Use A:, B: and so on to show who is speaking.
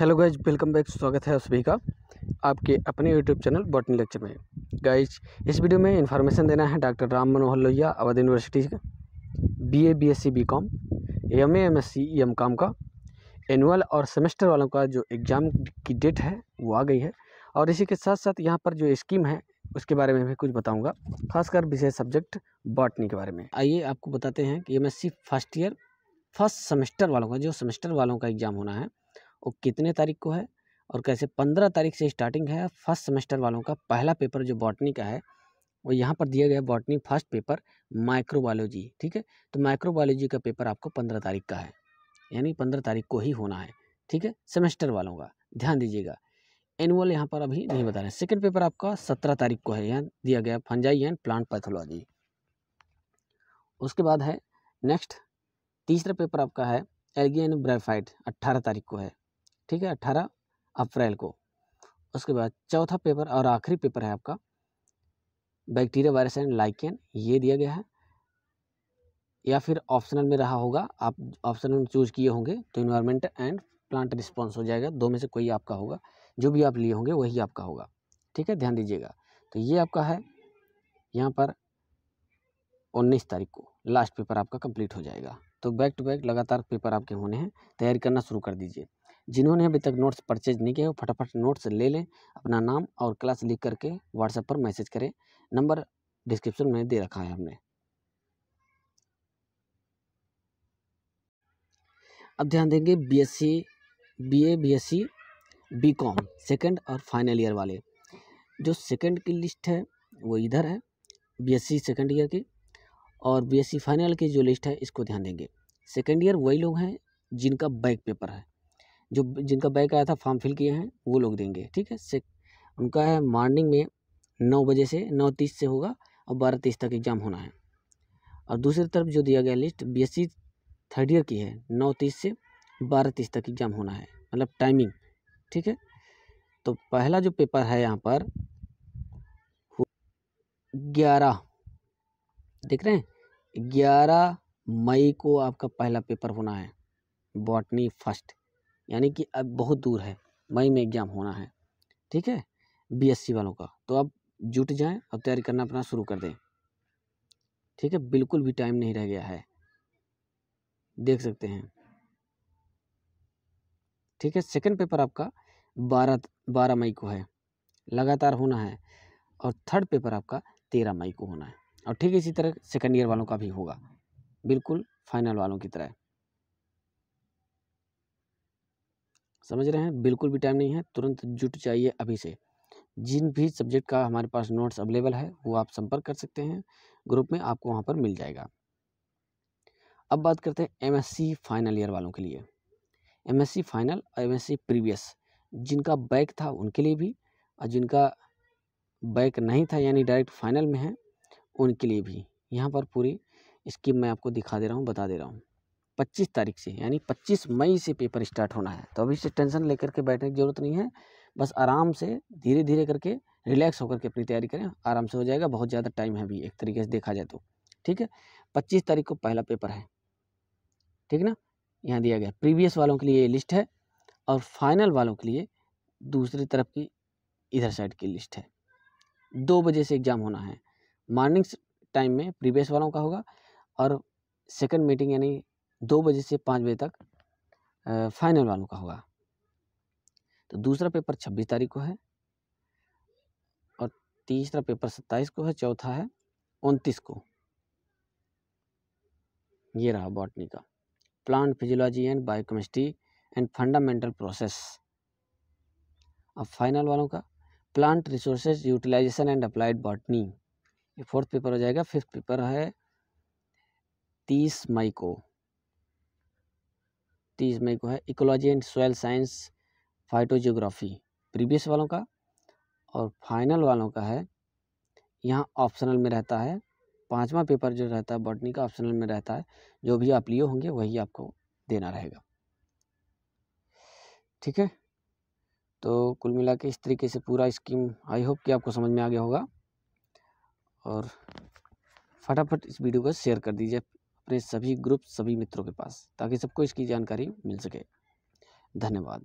A: hello guys welcome back स्वागत है सभी का आपके अपने यूट्यूब चैनल बॉटनी लेक्चर में गाइज इस वीडियो में इन्फॉर्मेशन देना है डॉक्टर राम मनोहर लोहिया अवध यूनिवर्सिटी का B A B S C B com M M S C M com का एनुअल और सेमेस्टर वालों का जो एग्ज़ाम की डेट है वो आ गई है और इसी के साथ साथ यहाँ पर जो स्कीम है उसके बारे में भी कुछ बताऊँगा खासकर विशेष सब्जेक्ट बॉटनी के बारे में आइए आपको बताते हैं कि M S C first year first semester वालों का जो सेमेस्टर वालों का एग्ज़ाम होना है वो कितने तारीख को है और कैसे पंद्रह तारीख से स्टार्टिंग है फर्स्ट सेमेस्टर वालों का पहला पेपर जो बॉटनी का है वो यहाँ पर दिया गया बॉटनी फर्स्ट पेपर माइक्रोबायोलॉजी ठीक है तो माइक्रोबायोलॉजी का पेपर आपको पंद्रह तारीख का है यानी पंद्रह तारीख को ही होना है ठीक है सेमेस्टर वालों का ध्यान दीजिएगा एनुअल यहाँ पर अभी नहीं बता रहे हैं सेकेंड पेपर आपका सत्रह तारीख को है यहाँ दिया गया फंजाई एंड प्लांट पैथोलॉजी उसके बाद है नेक्स्ट तीसरा पेपर आपका है एलगी एंड ब्रेफाइट अट्ठारह तारीख को है ठीक है अट्ठारह अप्रैल को उसके बाद चौथा पेपर और आखिरी पेपर है आपका बैक्टीरिया वायरस एंड लाइकेन ये दिया गया है या फिर ऑप्शनल में रहा होगा आप ऑप्शनल में चूज किए होंगे तो इन्वायरमेंट एंड प्लांट रिस्पॉन्स हो जाएगा दो में से कोई आपका होगा जो भी आप लिए होंगे वही आपका होगा ठीक है ध्यान दीजिएगा तो ये आपका है यहाँ पर उन्नीस तारीख को लास्ट पेपर आपका कंप्लीट हो जाएगा तो बैक टू बैक लगातार पेपर आपके होने हैं तैयारी करना शुरू कर दीजिए जिन्होंने अभी तक नोट्स परचेज नहीं किया वो फटाफट नोट्स ले लें अपना नाम और क्लास लिख करके व्हाट्सएप पर मैसेज करें नंबर डिस्क्रिप्शन में दे रखा है हमने अब ध्यान देंगे BSc BA BSc BCom second और फाइनल ईयर वाले जो सेकंड की लिस्ट है वो इधर है बीएससी सेकंड ईयर की और बीएससी फाइनल की जो लिस्ट है इसको ध्यान देंगे सेकंड ईयर वही लोग हैं जिनका बैक पेपर है जो जिनका बैग आया था फॉर्म फिल किए हैं वो लोग देंगे ठीक है से उनका है मॉर्निंग में नौ बजे से नौ तीस से होगा और बारह तीस तक एग्ज़ाम होना है और दूसरी तरफ जो दिया गया लिस्ट बीएससी थर्ड ईयर की है नौ तीस से बारह तीस तक एग्ज़ाम होना है मतलब टाइमिंग ठीक है तो पहला जो पेपर है यहाँ पर ग्यारह देख रहे हैं ग्यारह मई को आपका पहला पेपर होना है बॉटनी फर्स्ट यानी कि अब बहुत दूर है मई में एग्ज़ाम होना है ठीक है बीएससी वालों का तो अब जुट जाएं अब तैयारी करना अपना शुरू कर दें ठीक है बिल्कुल भी टाइम नहीं रह गया है देख सकते हैं ठीक है सेकंड पेपर आपका बारह बारह मई को है लगातार होना है और थर्ड पेपर आपका तेरह मई को होना है और ठीक इसी तरह सेकंड ईयर वालों का भी होगा बिल्कुल फाइनल वालों की तरह समझ रहे हैं बिल्कुल भी टाइम नहीं है तुरंत जुट जाइए अभी से जिन भी सब्जेक्ट का हमारे पास नोट्स अवेलेबल है वो आप संपर्क कर सकते हैं ग्रुप में आपको वहाँ पर मिल जाएगा अब बात करते हैं एमएससी फाइनल ईयर वालों के लिए एमएससी फाइनल और एम प्रीवियस जिनका बैक था उनके लिए भी और जिनका बैक नहीं था यानी डायरेक्ट फाइनल में है उनके लिए भी यहाँ पर पूरी स्कीम मैं आपको दिखा दे रहा हूँ बता दे रहा हूँ पच्चीस तारीख से यानी पच्चीस मई से पेपर स्टार्ट होना है तो अभी से टेंशन लेकर के बैठने की ज़रूरत नहीं है बस आराम से धीरे धीरे करके रिलैक्स होकर के अपनी तैयारी करें आराम से हो जाएगा बहुत ज़्यादा टाइम है अभी एक तरीके से देखा जाए तो ठीक है पच्चीस तारीख को पहला पेपर है ठीक ना यहाँ दिया गया प्रीवियस वालों के लिए ये लिस्ट है और फाइनल वालों के लिए दूसरी तरफ की इधर साइड की लिस्ट है दो बजे से एग्ज़ाम होना है मॉर्निंग टाइम में प्रीवियस वालों का होगा और सेकंड मीटिंग यानी दो बजे से पाँच बजे तक फाइनल वालों का होगा तो दूसरा पेपर छब्बीस तारीख को है और तीसरा पेपर सत्ताईस को है चौथा है उनतीस को ये रहा बॉटनी का plant physiology and biochemistry and fundamental process अब फाइनल वालों का plant resources utilisation and applied botany ये फोर्थ पेपर हो जाएगा फिफ्थ पेपर है तीस मई को तीस मई को है ecology and soil science phytogeography previous वालों का और फाइनल वालों का है यहाँ ऑप्शनल में रहता है पांचवा पेपर जो रहता है बॉटनी का ऑप्शनल में रहता है जो भी आप लिए होंगे वही आपको देना रहेगा ठीक है तो कुल मिला के इस तरीके से पूरा स्कीम आई होप कि आपको समझ में आ गया होगा और फटाफट इस वीडियो को शेयर कर दीजिए अपने सभी ग्रुप सभी मित्रों के पास ताकि सबको इसकी जानकारी मिल सके धन्यवाद